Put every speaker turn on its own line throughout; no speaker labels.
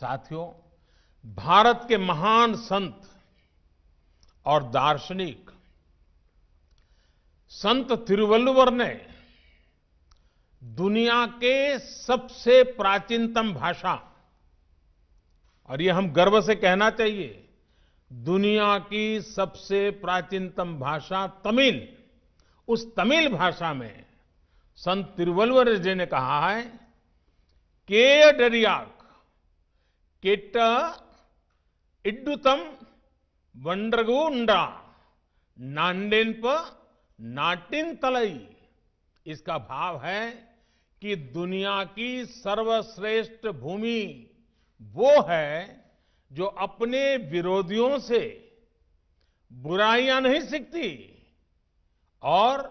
साथियों भारत के महान संत और दार्शनिक संत तिरुवल्लुवर ने दुनिया के सबसे प्राचीनतम भाषा और यह हम गर्व से कहना चाहिए दुनिया की सबसे प्राचीनतम भाषा तमिल उस तमिल भाषा में संत तिरुवल्लुवर जी ने कहा है के डरिया केट इडुतम வண்டகு உண்டா नाटिन तलई इसका भाव है कि दुनिया की सर्वश्रेष्ठ भूमि वो है जो अपने विरोधियों से बुराइयां नहीं सीखती और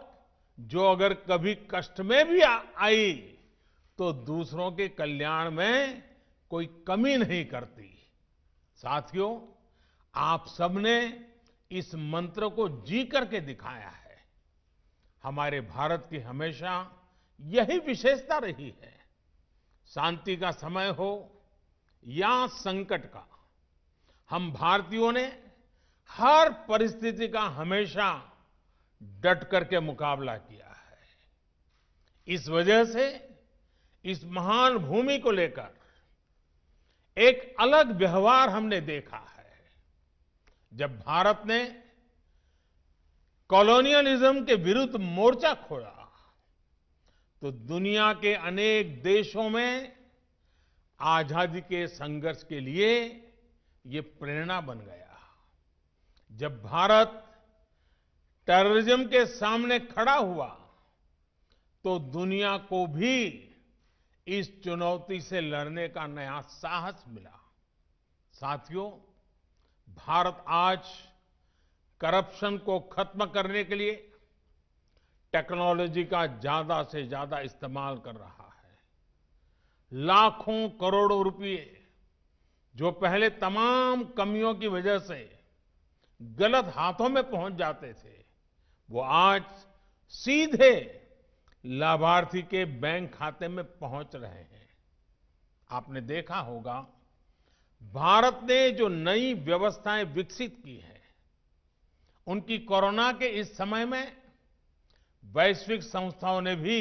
जो अगर कभी कष्ट में भी आ, आई तो दूसरों के कल्याण में कोई कमी नहीं करती साथियों आप सबने इस मंत्र को जी करके दिखाया है हमारे भारत की हमेशा यही विशेषता रही है शांति का समय हो या संकट का हम भारतीयों ने हर परिस्थिति का हमेशा डट करके मुकाबला किया है इस वजह से इस महान भूमि को लेकर एक अलग व्यवहार हमने देखा है जब भारत ने कॉलोनियलिज्म के विरुद्ध मोर्चा खोला तो दुनिया के अनेक देशों में आजादी के संघर्ष के लिए ये प्रेरणा बन गया जब भारत टेररिज्म के सामने खड़ा हुआ तो दुनिया को भी इस चुनौती से लड़ने का नया साहस मिला साथियों भारत आज करप्शन को खत्म करने के लिए टेक्नोलॉजी का ज्यादा से ज्यादा इस्तेमाल कर रहा है लाखों करोड़ों रुपए जो पहले तमाम कमियों की वजह से गलत हाथों में पहुंच जाते थे वो आज सीधे लाभार्थी के बैंक खाते में पहुंच रहे हैं आपने देखा होगा भारत ने जो नई व्यवस्थाएं विकसित की हैं उनकी कोरोना के इस समय में वैश्विक संस्थाओं ने भी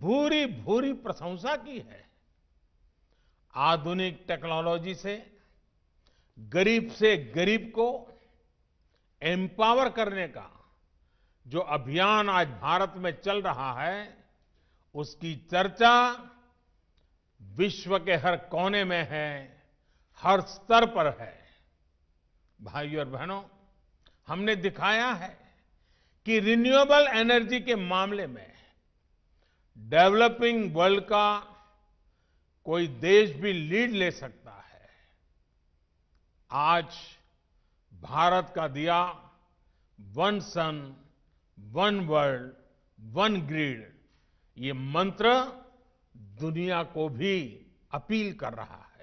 भूरी भूरी प्रशंसा की है आधुनिक टेक्नोलॉजी से गरीब से गरीब को एम्पावर करने का जो अभियान आज भारत में चल रहा है उसकी चर्चा विश्व के हर कोने में है हर स्तर पर है भाइयों और बहनों हमने दिखाया है कि रिन्यूएबल एनर्जी के मामले में डेवलपिंग वर्ल्ड का कोई देश भी लीड ले सकता है आज भारत का दिया one sun one world one grid ये मंत्र दुनिया को भी अपील कर रहा है